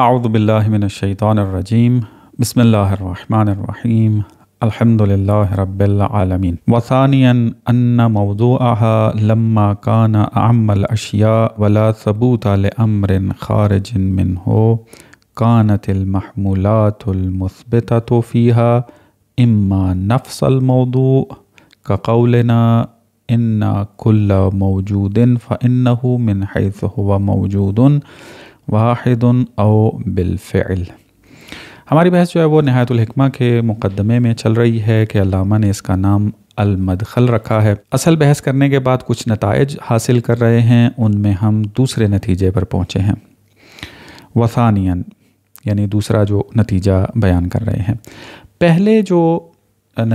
أعوذ بالله من الشيطان الرجيم بسم الله الرحمن الرحيم الحمد لله رب العالمين وثانيا أن موضوعها لما كان أعم الأشياء ولا ثبوت لأمر خارج منه كانت المحمولات المثبتة فيها إما نفس الموضوع كقولنا إن كل موجود فإنه من حيث هو موجود वाहिद ओ बिलफ़ल हमारी बहस जो है वो नहायतुलहकमा के मुकदमे में चल रही है कि अलामा ने इसका नाम अलमदखल रखा है असल बहस करने के बाद कुछ नतज हासिल कर रहे हैं उनमें हम दूसरे नतीजे पर पहुँचे हैं वसानियन यानी दूसरा जो नतीजा बयान कर रहे हैं पहले जो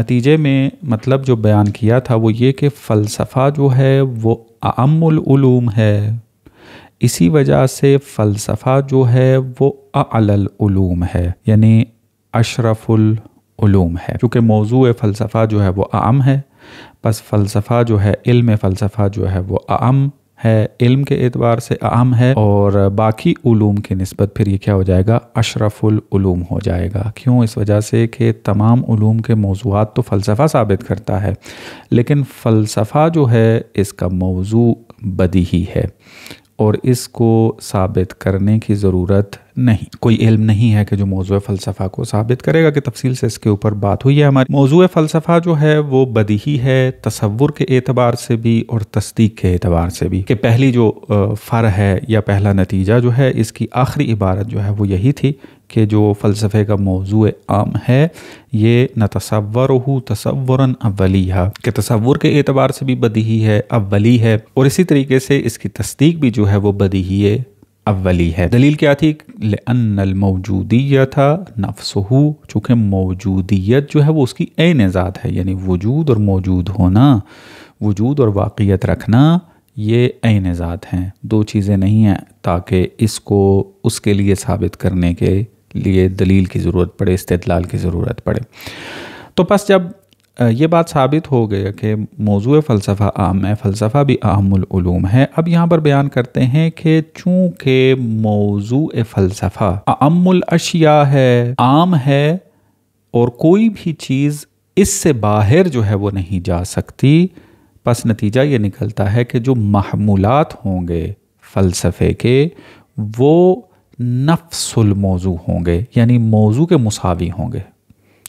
नतीजे में मतलब जो बयान किया था वो ये कि फ़लसफ़ा जो है वो आमुलूम है इसी वजह से फ़लसफ़ा जो है वो अलूम है यानी अशरफुल है क्योंकि मौजू फ़लसफ़ा जो है वो आम है बस फ़लसफ़ा जो है इल्म फ़लसफ़ा जो है वो आम है इल्म के एतबार से आम है और बाकी ूम की नस्बत फिर ये क्या हो जाएगा अशरफुलूम हो जाएगा क्यों इस वजह से कि तमाम ूम के मौजूद तो फ़लसफ़ा साबित करता है लेकिन फ़लसफ़ा जो है इसका मौजू बदी ही है और इसको साबित करने की ज़रूरत नहीं कोई इल्म नहीं है कि जो मौजू फ़लसफ़ा को साबित करेगा कि तफसील से इसके ऊपर बात हुई है हमारी मौजू फ़लसफ़ा जो है वो बदही है तस्वुर के एतबार से भी और तस्दीक के एतबार से भी कि पहली जो फ़र है या पहला नतीजा जो है इसकी आखिरी इबारत जो है वो यही थी के जो फ़लसफ़े का मौजू आम है ये न तस्वर हो तस्वर अवली है कि तस्वुर के एतबार से भी बदी है अवली है और इसी तरीके से इसकी तस्दीक भी जो है वो बदी अवली है दलील क्या थी मौजूदियत नफसहू चूँकि मौजूदियत जो है वो उसकी ए नज़ाद है यानी वजूद और मौजूद होना वजूद और वाक़ियत रखना ये एन ज़ात हैं दो चीज़ें नहीं हैं ताकि इसको उसके लिए साबित करने के लिए दलील की ज़रूरत पड़े इस्तलाल की ज़रूरत पड़े तो बस जब ये बात साबित हो गया कि मौजू फ़लसफ़ा आम है फ़लसफ़ा भी आमूम है अब यहाँ पर बयान करते हैं कि चूँकि मौजू फ़लसफ़ा अमशिया है आम है और कोई भी चीज़ इससे बाहर जो है वो नहीं जा सकती बस नतीजा ये निकलता है कि जो महमूलत होंगे फ़लसफ़े के वो नफसुल मौजू होंगे यानी मौजू के मुसावी होंगे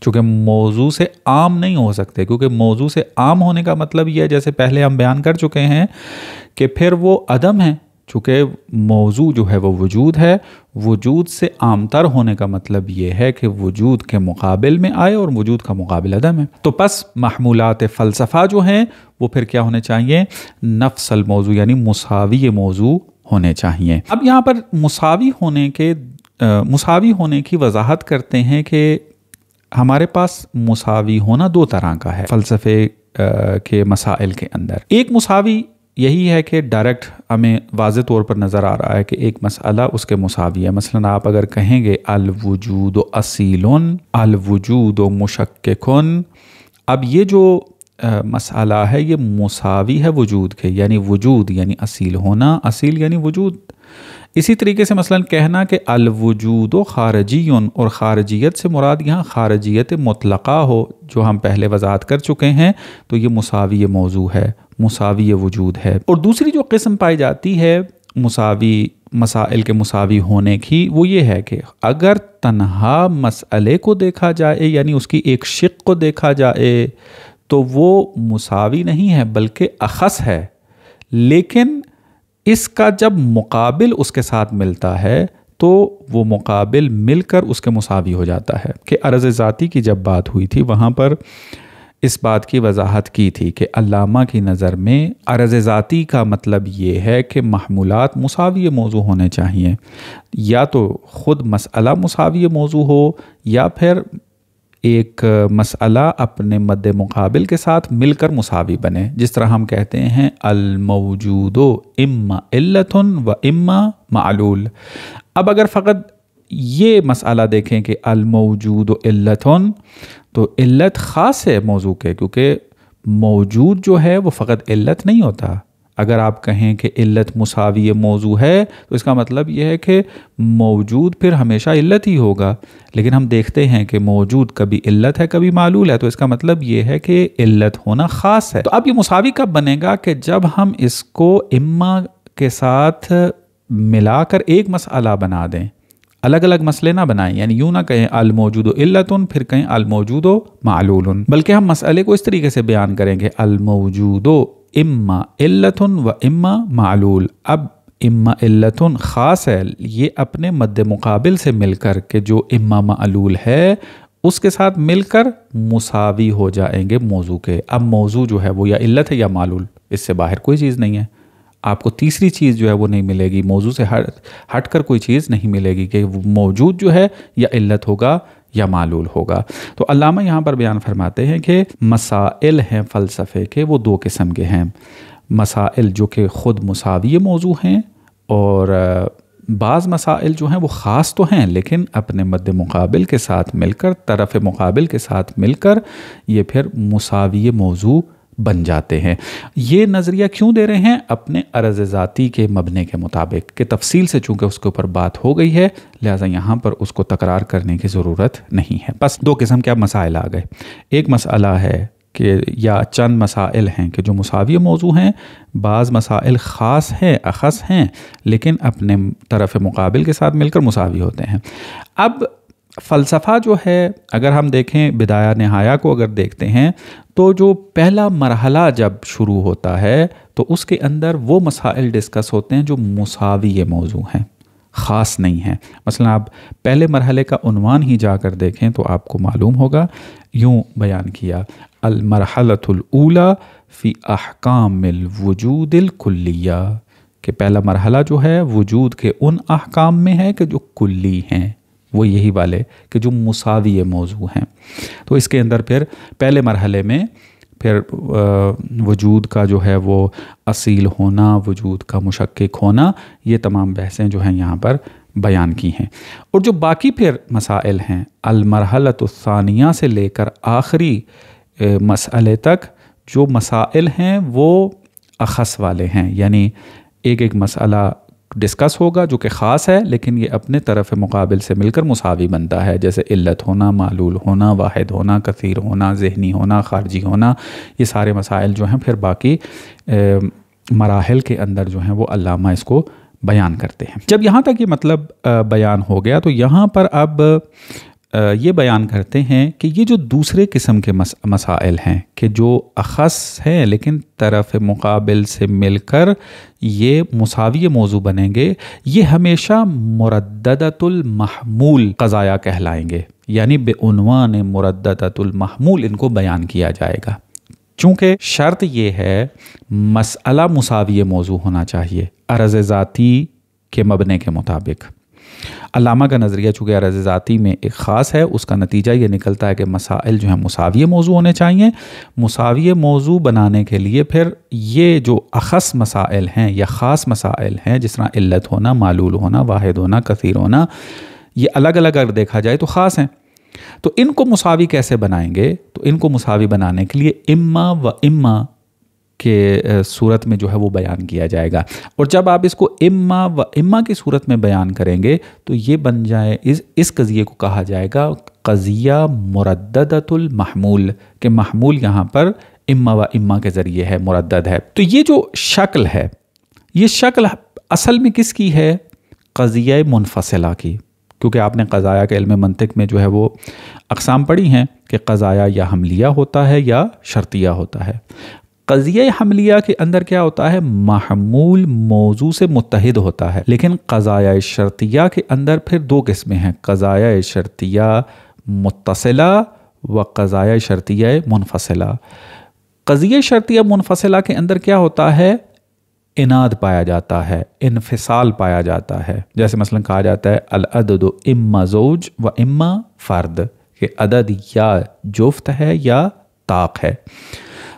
चूँकि मौजू से आम नहीं हो सकते क्योंकि मौजू से आम होने का मतलब यह जैसे पहले हम बयान कर चुके हैं कि फिर वो अदम है चूँकि मौजू जो है वो वजूद है वजूद से आमतर होने का मतलब ये है कि वजूद के मुकाबले में आए और वजूद का मुकाबल अदम है तो बस महमूलत फ़लसफ़ा जो हैं वो फिर क्या होने चाहिए नफसल मौजू यानी मसावी मौजू होने चाहिए अब यहाँ पर मुसावी होने के आ, मुसावी होने की वजाहत करते हैं कि हमारे पास मुसावी होना दो तरह का है फ़लसफ़े के मसाइल के अंदर एक मुसावी यही है कि डायरेक्ट हमें वाज तौर पर नज़र आ रहा है कि एक मसला उसके मुसावी है मसलन आप अगर कहेंगे अलवजूद असील अलवजूद मुशक्कन अब ये जो मसाला है ये मुसावी है वजूद के यानी वजूद यानी असील होना असील यानी वजूद इसी तरीके से मसलन कहना कि अलवजूद खारजी और खारजियत से मुराद यहाँ खारजियत मुतलक़ा हो जो हम पहले वजात कर चुके हैं तो ये मुसावी मौजू है मुसावी वजूद है और दूसरी जो किस्म पाई जाती है मुसावी मसाइल के मुसावी होने की वो ये है कि अगर तनहा मसले को देखा जाए यानी उसकी एक शिक को देखा जाए तो वो मुसावी नहीं है बल्कि अखस है लेकिन इसका जब मुकाबिल उसके साथ मिलता है तो वो मुकाबिल मिलकर उसके मुसावी हो जाता है कि अर्ज़ ज़ाती की जब बात हुई थी वहाँ पर इस बात की वजाहत की थी कि अल्लामा की नज़र में अर्ज़ ज़ाती का मतलब ये है कि महमूलत मसावी मौजू होने चाहिए या तो ख़ुद मसला मसावी मौजू हो या फिर एक मसला अपने मद मुकाबिल के साथ मिलकर मुसावी बने जिस तरह हम कहते हैं अलमौजूदो इम्मा इल्लतुन व इम्मा मालूल अब अगर फ़कत ये मसला देखें कि अलमौजूद इल्लतुन तो इल्लत ख़ास है मौजू के क्योंकि मौजूद जो है वो फ़कत इल्लत नहीं होता अगर आप कहें कि इल्लत मसावी मौजू है तो इसका मतलब यह है कि मौजूद फिर हमेशा इल्लत ही होगा लेकिन हम देखते हैं कि मौजूद कभी इल्लत है कभी मालूल है तो इसका मतलब यह है कि इल्लत होना ख़ास है तो अब ये मुसावी कब बनेगा कि जब हम इसको इम्मा के साथ मिलाकर एक मसला बना दें अलग अलग मसले ना बनाएं यानी यूं ना कहें अल इल्लत उन फिर कहें अल मौजूद मालूल बल्कि हम मसले को इस तरीके से बयान करेंगे अल इम्मा इल्लतुन व इम्मा मालूल अब इम्मा इल्लतुन ख़ास है ये अपने मद्द मुकाबिल से मिलकर के जो इम्मा मालूल है उसके साथ मिलकर मुसावी हो जाएंगे मौजू के अब मौजू जो है वो या इल्लत है या मालूल इससे बाहर कोई चीज़ नहीं है आपको तीसरी चीज़ जो है वो नहीं मिलेगी मौजू से हट हट कर कोई चीज़ नहीं मिलेगी कि मौजूद जो है या इल्लत होगा या मालूल होगा तो अलामा यहाँ पर बयान फरमाते हैं कि मसाइल हैं फ़लसफ़े के वो दो किस्म के हैं मसाइल जो कि ख़ुद मसावी मौजू हैं और बाज़ मसाइल जो हैं वो ख़ास तो हैं लेकिन अपने मद मुकाबिल के साथ मिलकर तरफ मुकाबिल के साथ मिलकर ये फिर मसावी मौजू बन जाते हैं ये नज़रिया क्यों दे रहे हैं अपने अर्ज ज़ाती के मबने के मुताबिक कि तफसील से चूँकि उसके ऊपर बात हो गई है लिहाजा यहाँ पर उसको तकरार करने की ज़रूरत नहीं है बस दो किस्म के अब मसाइल आ गए एक मसला है कि या चंद मसाइल हैं कि जो मसावी मौजू हैं बाज़ मसाइल ख़ास हैं अखस हैं लेकिन अपने तरफ मुकाबिल के साथ मिलकर मसावी होते हैं अब फ़लसफ़ा जो है अगर हम देखें बिदाया नहाया को अगर देखते हैं तो जो पहला मरहला जब शुरू होता है तो उसके अंदर वो मसाइल डिस्कस होते हैं जो मसावी मौजू हैं ख़ास नहीं हैं मसला आप पहले मरहले का उनवान ही जाकर देखें तो आपको मालूम होगा यूँ बयान किया अलमरहलतूला फ़ी अहकामिल वजूदिल के पहला मरहला जो है वजूद के उन अहकाम में है कि जो कुल्ली हैं वो यही वाले कि जो मुसावी मौजू हैं तो इसके अंदर फिर पहले मरहले में फिर वजूद का जो है वो असील होना वजूद का मुशक्क होना ये तमाम बहसें जो हैं यहाँ पर बयान की हैं और जो बाकी फिर मसाइल हैं अलमरहलतानिया से लेकर आखिरी मसले तक जो मसाइल हैं वो अखस वाले हैं यानी एक एक मसला डिस्कस होगा जो कि ख़ास है लेकिन ये अपने तरफ मुकाबिल से मिलकर मुसावी बनता है जैसे इल्लत होना मालूल होना वाहिद होना कसीर होना जहनी होना खारजी होना ये सारे मसाइल जो हैं फिर बाकी मराहल के अंदर जो हैं वो अलामा इसको बयान करते हैं जब यहाँ तक ये मतलब बयान हो गया तो यहाँ पर अब ये बयान करते हैं कि ये जो दूसरे किस्म के मस, मसाइल हैं कि जो अखस हैं लेकिन तरफ मुकाबिल से मिलकर ये मसाविय मौजू बनेंगे ये हमेशा मुरदतुलमहमूल कज़ाया कहलाएंगे यानी बेनवान मुरदतुलमहमूल इनको बयान किया जाएगा चूँकि शर्त ये है मसला मसाविय मौजू होना चाहिए अरजी ज़ाती के मबने के मुताबिक अलामा का नज़रिया चूँकि अरज ज़ाती में एक ख़ास है उसका नतीजा ये निकलता है कि मसाइल जो है मसाविय मौजू होने चाहिए मसाविय मौजू बनाने के लिए फिर ये जो अखस मसाइल हैं या ख़ास मसाइल हैं जिस तरह इल्लत होना मालूल होना वाहिद होना कसीर होना ये अलग अलग अगर देखा जाए तो ख़ास हैं तो इनको मसावी कैसे बनाएंगे तो इनको मसावी बनाने के लिए इम्मा व इम्मा के सूरत में जो है वो बयान किया जाएगा और जब आप इसको इम्मा व इम्मा की सूरत में बयान करेंगे तो ये बन जाए इस इस कज़िए को कहा जाएगा कज़िया मुरदतुल महमूल के महमूल यहाँ पर इम्मा व इम्मा के ज़रिए है मुरदद है तो ये जो शक्ल है ये शक्ल असल में किसकी है कज़िया मुनफसला की क्योंकि आपने कज़ाया के इल्म मंतिक में जो है वो अकसाम पढ़ी हैं कि कज़ाया या हमलिया होता है या शर्तिया होता है कज़िया हमलिया के अंदर क्या होता है महमूल मौजू से मुतहद होता है लेकिन कज़ाया शर्तिया के अंदर फिर दो किस्में हैं कज़ाया शर्तिया मुतसला व कज़ाया शर्तिया मुनफसला कज़िया शर्तिया मुनफसला के अंदर क्या होता है इनाद पाया जाता है इनफिसाल पाया जाता है जैसे मसलन कहा जाता है अलअद इम्मा जोज व इम्मा फ़र्द के अदद या जुफ्त है या ताक है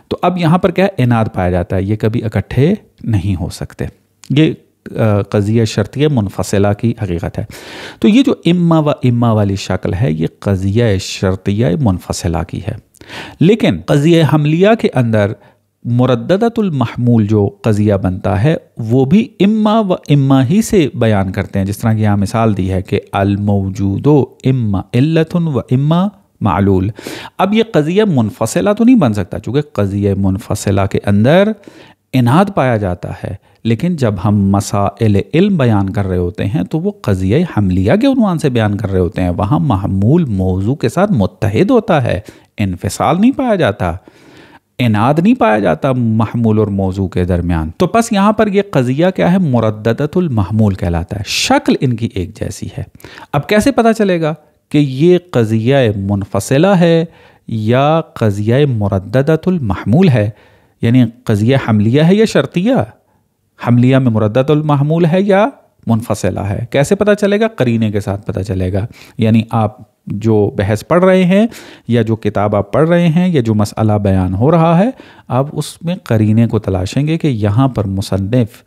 तो अब यहाँ पर क्या है पाया जाता है ये कभी इकट्ठे नहीं हो सकते ये कज़िया शर्तिय मुनफसला की हकीकत है तो ये जो इम्मा व इम्मा वाली शक्ल है ये कज़िया शर्तिया मुनफसला की है लेकिन कज़िया हमलिया के अंदर मुरदतुलमहमूल जो कज़िया बनता है वो भी इम्मा व इम्मा ही से बयान करते हैं जिस तरह की यहाँ मिसाल दी है कि अलमौजूदो इम्मा इल्लतुन व इम्मा मालूल अब ये कज़िया मुनफसला तो नहीं बन सकता चूँकि कज़िया मुनफसला के अंदर इनाद पाया जाता है लेकिन जब हम मसाइल इल्म बयान कर रहे होते हैं तो वो कज़िया हमलिया के उनवान से बयान कर रहे होते हैं वहाँ महमूल मौजू के साथ मुतहद होता है इनफसाल नहीं पाया जाता इनाद नहीं पाया जाता महमूल और मौजू के दरमियान तो बस यहाँ पर यह कज़िया क्या है मुरदतुलमहमूल कहलाता है शक्ल इनकी एक जैसी है अब कैसे पता चलेगा कि ये कज़िया मुनफसला है या कज़िया मुरदातुलमहमूल है यानी कज़िया हमलिया है या शर्तिया हमलिया में मुरदातुलमहमूल है या मुनफसला है कैसे पता चलेगा करीने के साथ पता चलेगा यानी आप जो बहस पढ़ रहे हैं या जो किताब आप पढ़ रहे हैं या जो मसला बयान हो रहा है आप उसमें करीने को तलाशेंगे कि यहाँ पर मुसनफ़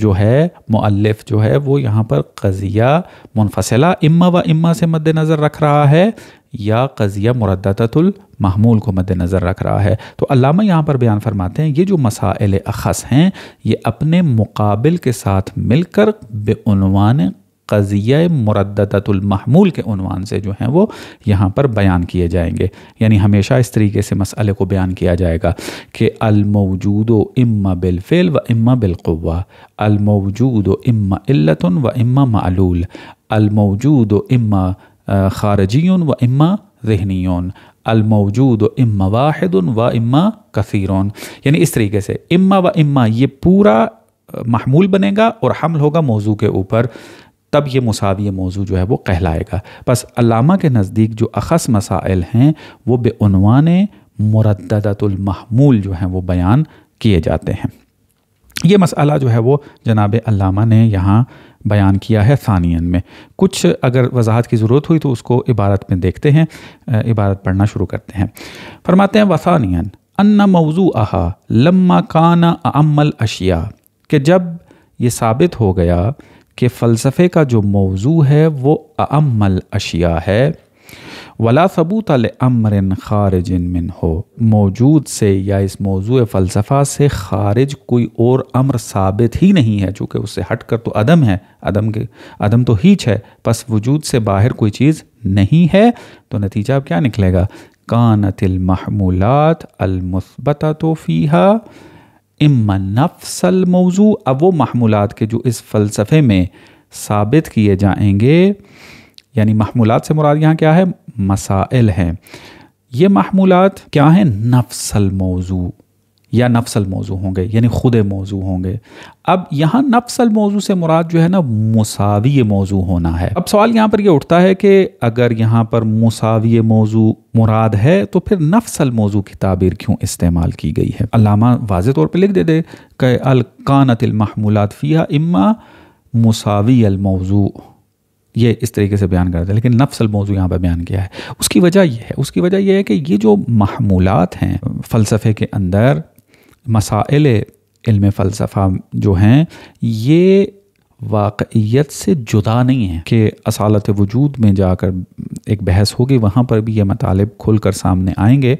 जो है मुअल्लिफ़ जो है वो यहाँ पर कज़िया मुनफसला इम्मा व इम्मा से नज़र रख रहा है या कज़िया मुरदातुल महमूल को मद्दनज़र रख रहा है तो अलामा यहाँ पर बयान फरमाते हैं ये जो मसाइल अखस हैं ये अपने मुकाबिल के साथ मिलकर बेनवान क़ज़िया मुरदतुलमहमूल के उनवान से जो हैं वो यहाँ पर बयान किए जाएंगे यानी हमेशा इस तरीके से मसले को बयान किया जाएगा कि अलमौजूद इम्मा बिलफ़िल व इम्मा बिलवा अलमौजूद इम्मा इल्लतन व इम्मा मालूल अलमौजूद इम्मा खारजी व इम्मा जहनीन अलमौजूद इम्मा वाहिद व इम्मा कसीरन यानी इस तरीके से इमा व इम्मा ये पूरा महमूल बनेगा और हमल होगा मौजू के ऊपर तब ये मसावी मौजू जो है वो कहलाएगा बस अलामा के नज़दीक जो अखस मसाइल हैं वो बेनवान मरदतुलमहमूल जो हैं वो बयान किए जाते हैं ये मसला जो है वो जनाब अलामा ने यहाँ बयान किया है सानियन में कुछ अगर वजाहत की ज़रूरत हुई तो उसको इबारत में देखते हैं इबारत पढ़ना शुरू करते हैं फरमाते हैं वसानियन अन्ना मौजू आहा लम्मा काना अमल अशिया के जब ये साबित हो गया कि फ़लसफ़े का जो मौजू है वो अमल अशिया है वला सबूत अमरन खारज मिन हो मौजूद से या इस मौजू फ़लसफ़ा से खारिज कोई और अम्र साबित ही नहीं है चूँकि उससे हट कर तो अदम है अदम के अदम तो हीच है बस वजूद से बाहर कोई चीज़ नहीं है तो नतीजा अब क्या निकलेगा कानतिल महमूलत अलमस्बता तो फ़ीहा इम नफसल मौजू अब वो महमूलत के जो इस फ़लसफ़े में साबित किए जाएंगे यानी महमूलत से मुराद यहाँ क्या है मसाइल हैं ये महमूलत क्या हैं नफसल मौजू या नफसल मौजू होंगे यानी ख़ुद मौजू होंगे अब यहाँ नफ्सल मौजू से मुराद जो है ना मुसावी मौजू होना है अब सवाल यहाँ पर यह उठता है कि अगर यहाँ पर मुसावी मौजू मुराद है तो फिर नफसल मौजू की ताबीर क्यों इस्तेमाल की गई है अलामा वाज तौर पर लिख दे दे कि अलकानतमहमूलत फ़िया इमा मुसावी अलमौजू ये इस तरीके से बयान करते हैं लेकिन नफ्सल मौजू यहाँ पर बयान किया है उसकी वजह यह है उसकी वजह यह है कि ये जो महमूलत हैं फ़लसफ़े के अंदर मसाइल इल्म फ़लसफ़ा जो हैं ये वाक़ियत से जुदा नहीं है कि असालत वजूद में जाकर एक बहस होगी वहाँ पर भी ये मतालब खुल कर सामने आएंगे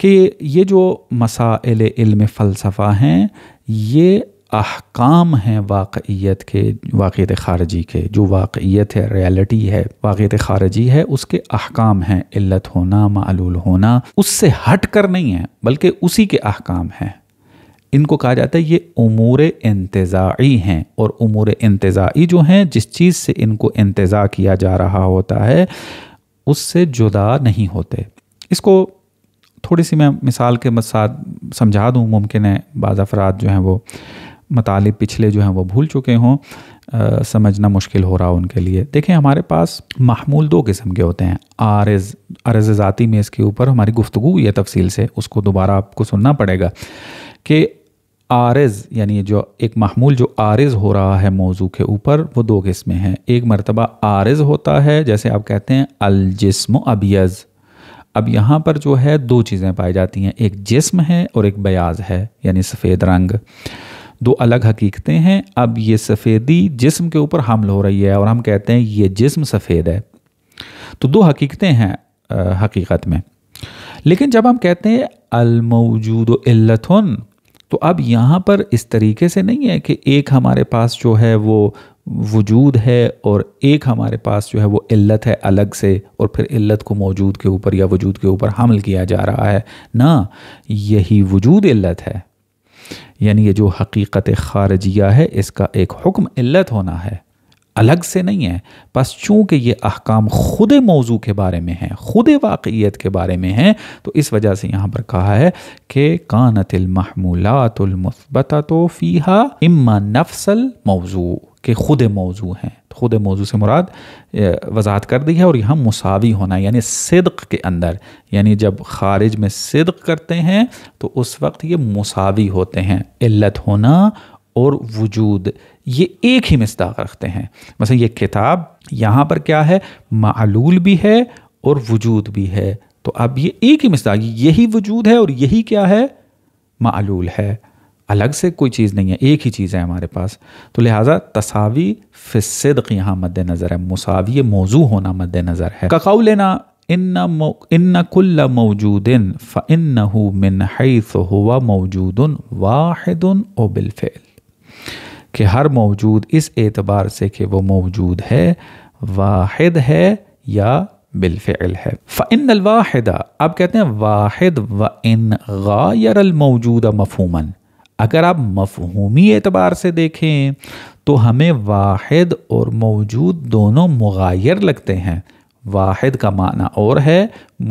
कि ये जो मसाइल इल्म फ़लसफ़ा हैं ये अहकाम हैं वाकईत के वाक़ ख़ारजी के जो वाक़ियत है रियलिटी है वाक़ ख़ारजी है उसके अहकाम हैं इल्लत होना मालूल होना उससे हट कर नहीं है बल्कि उसी के अहकाम हैं इनको कहा जाता है ये अमूर इंतज़ाई हैं और अमूर इंतज़ाई जो हैं जिस चीज़ से इनको इंतज़ा किया जा रहा होता है उससे जुदा नहीं होते इसको थोड़ी सी मैं मिसाल के साथ समझा दूँ मुमकिन है बाज़ अफराद जो हैं वो मताले पिछले जो हैं वो भूल चुके हों समझना मुश्किल हो रहा है उनके लिए देखें हमारे पास महमूल दो किस्म के होते हैं आरज आरज ज़ाती में इसके ऊपर हमारी गुफ्तु या तफसील से उसको दोबारा आपको सुनना पड़ेगा कि आरज यानी जो एक महमूल जो आरज हो रहा है मौजू के ऊपर वो दो किस्में हैं एक मरतबा आरज होता है जैसे आप कहते हैं अलजस्म अबियज़ अब यहाँ पर जो है दो चीज़ें पाई जाती हैं एक जिस्म है और एक बयाज है यानी सफ़ेद रंग दो अलग हकीकतें हैं अब ये सफ़ेदी जिस्म के ऊपर हमल हो रही है और हम कहते हैं ये जिस्म सफ़ेद है तो दो हकीकतें हैं हकीकत में लेकिन जब हम कहते हैं अलमौजूद इल्लतन तो अब यहाँ पर इस तरीके से नहीं है कि एक हमारे पास जो है वो वजूद है और एक हमारे पास जो है वो इल्लत है अलग से और फिर इल्लत को मौजूद के ऊपर या वजूद के ऊपर हमल किया जा रहा है ना यही वजूद इल्लत है यानी ये जो हकीकत खारजिया है इसका एक हुक्म इल्लत होना है अलग से नहीं है बस चूंकि ये अहकाम ख़ुद मौजू के बारे में हैं ख़ुद वाक़ियत के बारे में हैं तो इस वजह से यहाँ पर कहा है कि कानतमहमूलातमस्बता तो फ़ीहा इम्मा नफसल मौजू कि ख़ुद मौजू हैं ख़ुद मौजू से मुराद वजाहत कर दी है और यहाँ मसावी होना यानी सिदक के अंदर यानी जब खारिज में सिदक करते हैं तो उस वक्त ये मसावी होते हैं इल्लत होना और वजूद ये एक ही मस्ताक रखते हैं बस ये किताब यहाँ पर क्या है मालूल भी है और वजूद भी है तो अब ये एक ही मस्ताक यही वजूद है और यही क्या है मालूल है अलग से कोई चीज़ नहीं है एक ही चीज़ है हमारे पास तो लिहाजा तसावी फ़िसदक यहाँ मद्द नज़र है मुसावी मौजू होना मद्द नज़र है ककाउ लेना इन कुल्ल मौजूदिन फ़िन मिन हुआ मौजूदन वाहिद बिलफ़ेल कि हर मौजूद इस एतबार से कि वो मौजूद है वाहिद है या बिलफेल है फ़िन अलवाहिदा आप कहते हैं वाहिद व इन गायर अलमौजूद मफूमन अगर आप मफहूमी एतबार से देखें तो हमें वाहिद और मौजूद दोनों मुगायर लगते हैं वाहिद का माना और है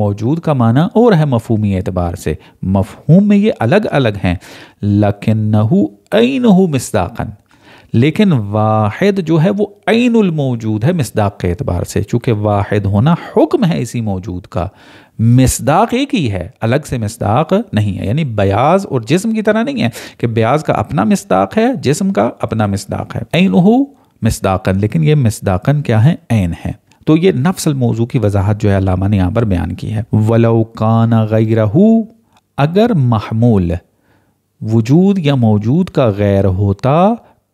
मौजूद का माना और है मफहूमी एतबार से मफहूम में ये अलग अलग हैं लकिन नहू ऐन हो मिसदाकन लेकिन वाहिद जो है वो ऐन मौजूद है मिसदाक के एतबार से चूँकि वाहिद होना हुक्म है इसी मौजूद का मिसदाक एक ही है अलग से मिसदाक नहीं है यानी बयाज और जिस्म की तरह नहीं है कि बयाज का अपना मिसदाक है जिस्म का अपना मिसदाक है ऐन मिसदाकन लेकिन ये मिसदाकन क्या है ऐन है तो ये नफ्सल मौजू की वजाहत जो है अलामा ने यहाँ पर बयान की है गैर हो अगर महमूल वजूद या मौजूद का गैर होता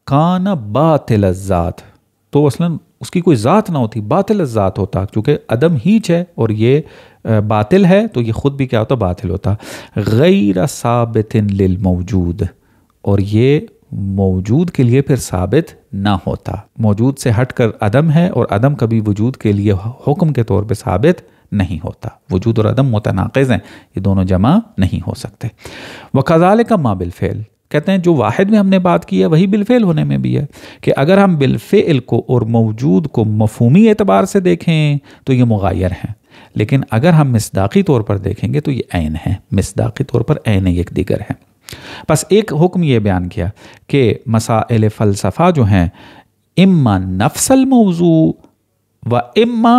कान बातिल तो असलन उसकी कोई ज़ात ना होती बातिल ज़ात होता क्योंकि अदम हीच है और ये बातिल है तो ये ख़ुद भी क्या होता बातिल होता गैर साबितिन लिल मौजूद और ये मौजूद के लिए फिर साबित ना होता मौजूद से हट कर अदम है और अदम कभी वजूद के लिए हुक्म के तौर पर साबित नहीं होता वजूद और अदम मुतनाक़ हैं ये दोनों जमा नहीं हो सकते वकाजाल का माबिल फ़ेल कहते हैं जो वाहिद में हमने बात की है वही बिलफेल होने में भी है कि अगर हम बिलफेल को और मौजूद को मफहमी एतबार से देखें तो ये मुगैर हैं लेकिन अगर हम मिसदाकी तौर पर देखेंगे तो ये ऐन है मिसदाकी तौर पर ऐन एक दिगर है बस एक हुक्म ये बयान किया कि मसाइल फ़लसफ़ा जो हैं इम्मा नफसल मौजू व इम्मा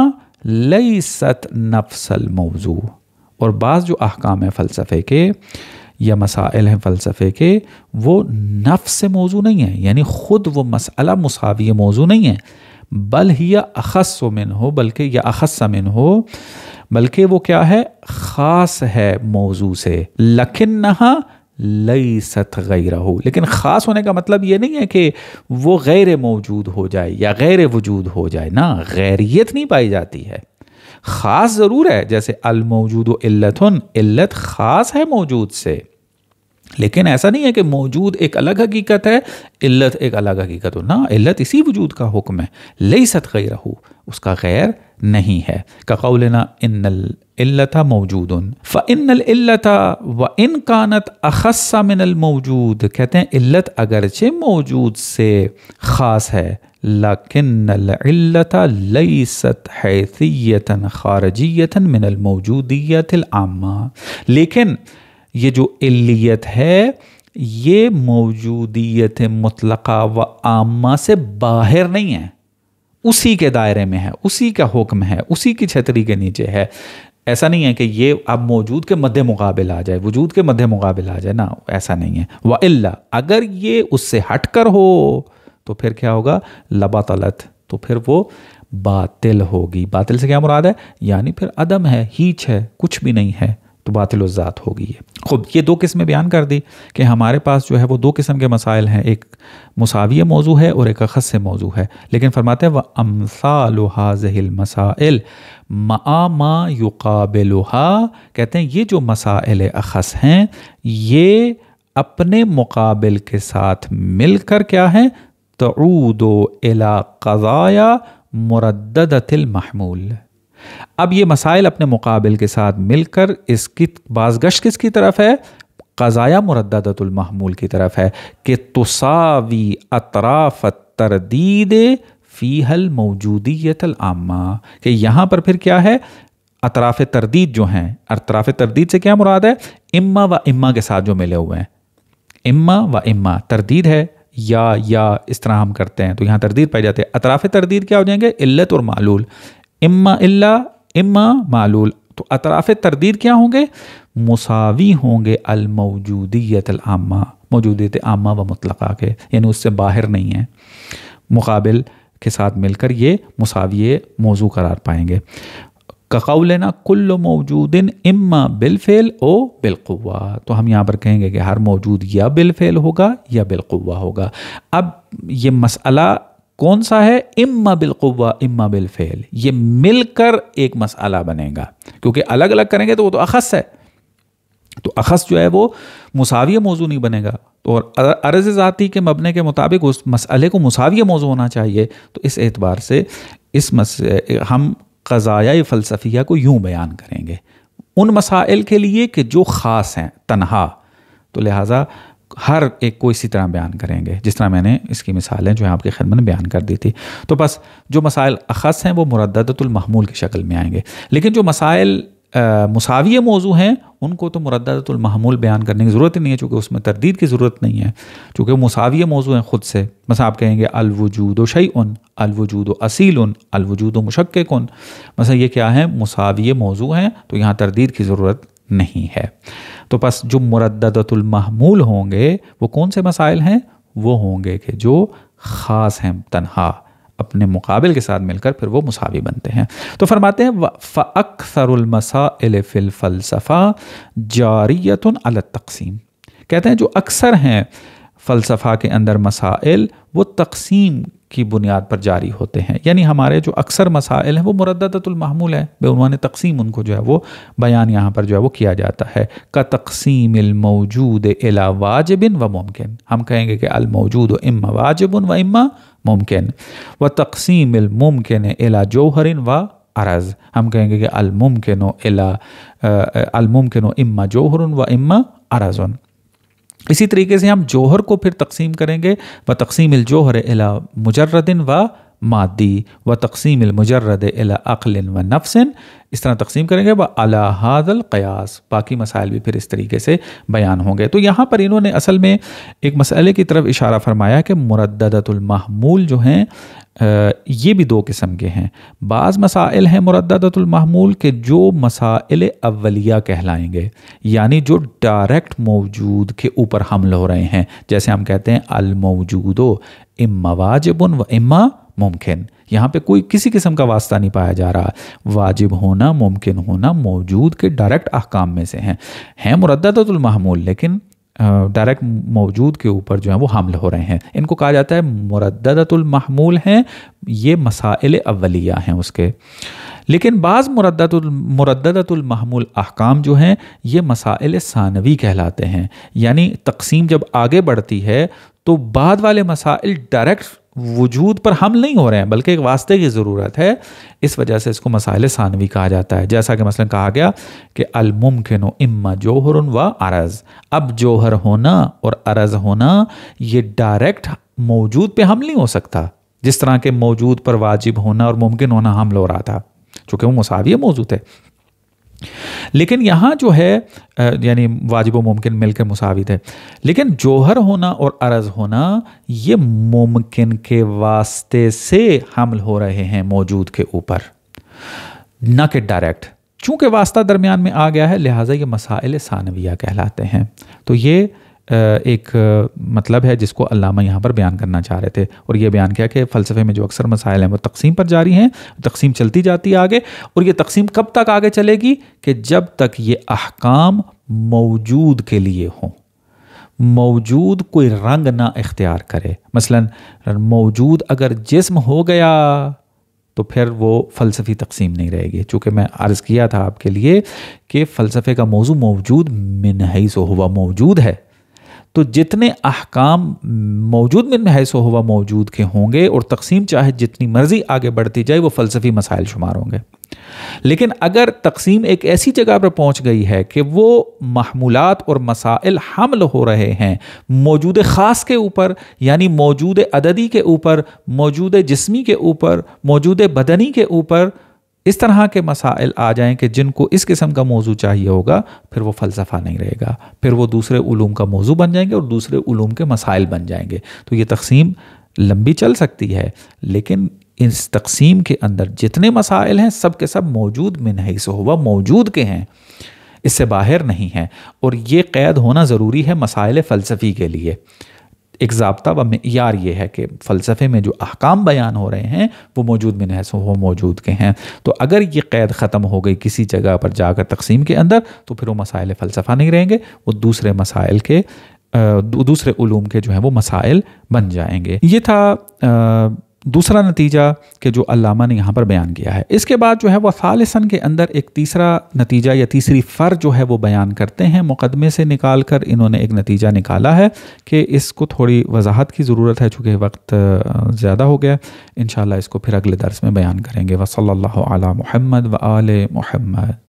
लई सत नफसल मौजू और बाज़ जो अहकाम है फ़लसफ़े के या मसाइल हैं फ़लसफ़े के वो नफ से मौजू नहीं है यानी ख़ुद वो मसला मसावी मौजू नहीं है बल ही या अखस मिन हो बल्कि या अखस मिन हो बल्कि वो क्या है ख़ास है मौजू से लखन नहा लई सत गैर हो लेकिन ख़ास होने का मतलब ये नहीं है कि वो गैर मौजूद हो जाए या गैर वजूद हो जाए ना गैरियत नहीं पाई जाती है ख़ास ज़रूर है जैसे अलमौजूद इल्लतन इल्लत ख़ास है मौजूद से लेकिन ऐसा नहीं है कि मौजूद एक अलग हकीकत है इल्लत एक अलग हकीकत हो ना इल्लत इसी वजूद का हुक्म है लई सत रहू उसका गैर नहीं है ककौलना इन्नता मौजूद फ़ इन्नता व इन कानत अखस्सा मिनल मौजूद कहते हैं इल्लत अगरचे मौजूद से ख़ास है लकिन लईसत हैसियता खारजियता मिन मौजूदियत आमा लेकिन ये जो इलियत है ये मौजूदियत मुतल व आमा से बाहर नहीं है उसी के दायरे में है उसी का हुक्म है उसी की छतरी के नीचे है ऐसा नहीं है कि ये अब मौजूद के मध्य मुकाबले आ जाए वजूद के मध्य मुकाबिल आ जाए ना ऐसा नहीं है व अगर ये उससे हट कर हो तो फिर क्या होगा लबातलत तो फिर वो बातिल होगी बातिल से क्या मुराद है यानी फिर अदम है हीच है कुछ भी नहीं है तो बातिल उजात होगी ये खूब ये दो किस्में बयान कर दी कि हमारे पास जो है वो दो किस्म के मसाइल हैं एक मुसाविय मौजू है और एक अखस मौजू है लेकिन फरमाते हैं वह अमसा जहिल मसाइल मा युकाबिलहा कहते हैं ये जो मसाइल अखस हैं ये अपने मुकाबिल के साथ मिलकर क्या है तऊद इला कज़ाया मुरदतिल महमूल अब ये मसाइल अपने मुकाबिल के साथ मिलकर इसकी बाजगश किसकी तरफ है कज़ाया मुरदतुल महमूल की तरफ है कि तुसावी अतराफ तरदीद फ़ीहल मौजूदियत आमा कि यहाँ पर फिर क्या है अतराफ तरदीद जो हैं अतराफ तरदीद से क्या मुराद है इम्मा व इम्मा के साथ जो मिले हुए हैं इम्मा व इम्मा तरदीद है या या इस तरह हम करते हैं तो यहाँ तरदीद पाए जाते हैं अतराफ़ तरदीद क्या हो जाएंगे इल्लत और मालूल इम्मा इल्ला इम्मा मालूल तो अतराफ़ तरदीद क्या होंगे मुसावी होंगे अलमौजूदियत आमा मौजूदियत आमा व मुतलक़ा के यानी उससे बाहर नहीं है मुकाबिल के साथ मिलकर ये मुसावी मौजू करार पाएंगे का कौलना कुल्ल मौजूदिन इम्मा बिलफेल ओ बिलकुवा तो हम यहाँ पर कहेंगे कि हर मौजूद या बिलफेल होगा या बिलकुवा होगा अब ये मसला कौन सा है इम्मा बिलकुवा इम्मा बिलफेल ये मिलकर एक मसला बनेगा क्योंकि अलग अलग करेंगे तो वो तो अखस है तो अखस जो है वो मुसाविय मौजू नहीं बनेगा तो और अर्ज ज़ाती के मबने के मुताबिक उस मसले को मुसाविय मौजू होना चाहिए तो इस एतबार से इस मस हम क़ज़ाया फ़लसफ़िया को यूँ बयान करेंगे उन मसाइल के लिए कि जो ख़ास हैं तनहा तो लिहाजा हर एक को इसी तरह बयान करेंगे जिस तरह मैंने इसकी मिसालें जो है आपके खिदमत में बयान कर दी थी तो बस जो मसाइल अखस हैं वो मुरदातुलमहमूल की शक्ल में आएंगे लेकिन जो मसाइल मुसावी मौजू हैं उनको तो मुरदातुलमहमूल बयान करने की ज़रूरत ही नहीं है चूँकि उसमें तरदीद की ज़रूरत नहीं है चूँकि मुसावी मौजू हैं ख़ुद से बस आप कहेंगे अलवजूद शई उन अलवजूद असील उन अलवजूद मुशक्क़ उन बस ये क्या है मुसावी मौजू हैं तो यहाँ तरदीद की ज़रूरत नहीं है तो बस जो मुरदातुलमहमूल होंगे वो कौन से मसाइल हैं वो होंगे कि जो ख़ास हैं तनहा अपने मुकाबिल के साथ मिलकर फिर वो मुसावी बनते हैं तो फरमाते हैं फ़क्सरमसाइल जारियत जारियतन तकसीम कहते हैं जो अक्सर हैं फ़लसफ़ा के अंदर मसाइल वो तकसीम की बुनियाद पर जारी होते हैं यानी हमारे जो अक्सर मसाइल हैं वो मुरदतुलमूल है बेवान तकसीम उनको जो है वो बयान यहाँ पर जो है वो किया जाता है का तकसीम अला वाजबिन व मुमकिन हम कहेंगे कि अलमौजूद इम वाजबन व इम मुमकिन व तकसीम मुमकिन अला जोहरिन व अरज हम कहेंगे कि अलमुमकिन अला अलमुमकिन इम्मा व इम अरजन इसी तरीके से हम जोहर को फिर तकसीम करेंगे व तकसीम जोहर अला मुजरदिन व मादी व तकसीमजरद मुजरद अक़ल व नफ्सन इस तरह तकसीम करेंगे व अला हादल क़यास बाकी मसाइल भी फिर इस तरीके से बयान होंगे तो यहाँ पर इन्होंने असल में एक मसले की तरफ इशारा फरमाया कि मुरदतुलमहमूल जो हैं ये भी दो किस्म के हैं बाज़ मसाइल हैं मुरदतुलमहमूल के जो मसाइल अवलिया कहलाएंगे यानी जो डायरेक्ट मौजूद के ऊपर हमल हो रहे हैं जैसे हम कहते हैं अलमौजूदो इम्मा वाजिबन व इम्मा मुमकिन यहाँ पे कोई किसी किस्म का वास्ता नहीं पाया जा रहा वाजिब होना मुमकिन होना मौजूद के डायरेक्ट अहकाम में से हैं हैं मुरदतुलमूल लेकिन डायरेक्ट मौजूद के ऊपर जो है वो हमल हो रहे हैं इनको कहा जाता है मुरदतुलमूल हैं ये मसाइल अवलिया हैं उसके लेकिन बाज़ मुरदातुल मुरदातुल अहकाम जो हैं ये मसाइल सानवी कहलाते हैं यानी तकसीम जब आगे बढ़ती है तो बाद वाले मसाइल डायरेक्ट वजूद पर हम नहीं हो रहे हैं बल्कि एक वास्ते की ज़रूरत है इस वजह से इसको मसाइल सानवी कहा जाता है जैसा कि मसलन कहा गया कि अलमुमकिन इम्मा जोहर व अरज अब जोहर होना और अरज होना ये डायरेक्ट मौजूद पे हम नहीं हो सकता जिस तरह के मौजूद पर वाजिब होना और मुमकिन होना हम हो रहा था चूँकि वो मसावी मौजूद है लेकिन यहाँ जो है यानी वाजिब मुमकिन मिलकर मुसाविद है लेकिन जोहर होना और अरज होना ये मुमकिन के वास्ते से हमल हो रहे हैं मौजूद के ऊपर न कि डायरेक्ट चूंकि वास्ता दरमियान में आ गया है लिहाजा ये मसाइल सानविया कहलाते हैं तो ये एक मतलब है जिसको अलामा यहाँ पर बयान करना चाह रहे थे और ये बयान किया कि फ़लसफ़े में जो अक्सर मसाइल हैं वो तकसीम पर जारी हैं तकसीम चलती जाती है आगे और ये तकसीम कब तक आगे चलेगी कि जब तक ये अहकाम मौजूद के लिए हों मौजूद कोई रंग ना इख्तियार करे मसलन मौजूद अगर जिसम हो गया तो फिर वो फ़लसफ़ी तकसीम नहीं रहेगी चूँकि मैं अर्ज़ किया था आपके लिए कि फ़लसफ़े का मौजू मौजूद नहीं सो हुआ मौजूद है तो जितने अहकाम मौजूद में हैसो हुआ मौजूद के होंगे और तकसीम चाहे जितनी मर्ज़ी आगे बढ़ती जाए वो फ़लसफ़ी मसाइल शुमार होंगे लेकिन अगर तकसीम एक ऐसी जगह पर पहुंच गई है कि वो महमूलत और मसाइल हमल हो रहे हैं मौजूद ख़ास के ऊपर यानी मौजूद अददी के ऊपर मौजूद जिसमी के ऊपर मौजूद बदनी के ऊपर इस तरह के मसाइल आ जाएं कि जिनको इस किस्म का मौजू चाहिए होगा फिर वो फ़लसफ़ा नहीं रहेगा फिर वो दूसरे ूम का मौजू बन जाएंगे और दूसरे ूम के मसाइल बन जाएंगे तो ये तकसीम लंबी चल सकती है लेकिन इस तकसीम के अंदर जितने मसाइल हैं सब के सब मौजूद में नहीं सो हुआ मौजूद के हैं इससे बाहर नहीं हैं और ये क़ैद होना ज़रूरी है मसाइल फ़लसफ़ी के लिए एक जबता व यार ये है कि फ़लसफ़े में जो अहकाम बयान हो रहे हैं वो मौजूद में नहस वो मौजूद के हैं तो अगर ये कैद ख़त्म हो गई किसी जगह पर जाकर तकसीम के अंदर तो फिर वो मसाइल फ़लसफ़ा नहीं रहेंगे वो दूसरे मसाइल के दूसरे ूम के जो हैं वो मसाइल बन जाएंगे ये था दूसरा नतीजा कि जो अलामा ने यहाँ पर बयान किया है इसके बाद जो है वह सालसन के अंदर एक तीसरा नतीजा या तीसरी फ़र जो है वो बयान करते हैं मुकदमे से निकाल कर इन्होंने एक नतीजा निकाला है कि इसको थोड़ी वजाहत की ज़रूरत है चूँकि वक्त ज़्यादा हो गया इन शाला इसको फिर अगले दर्स में बयान करेंगे वसल महमद व आल महमद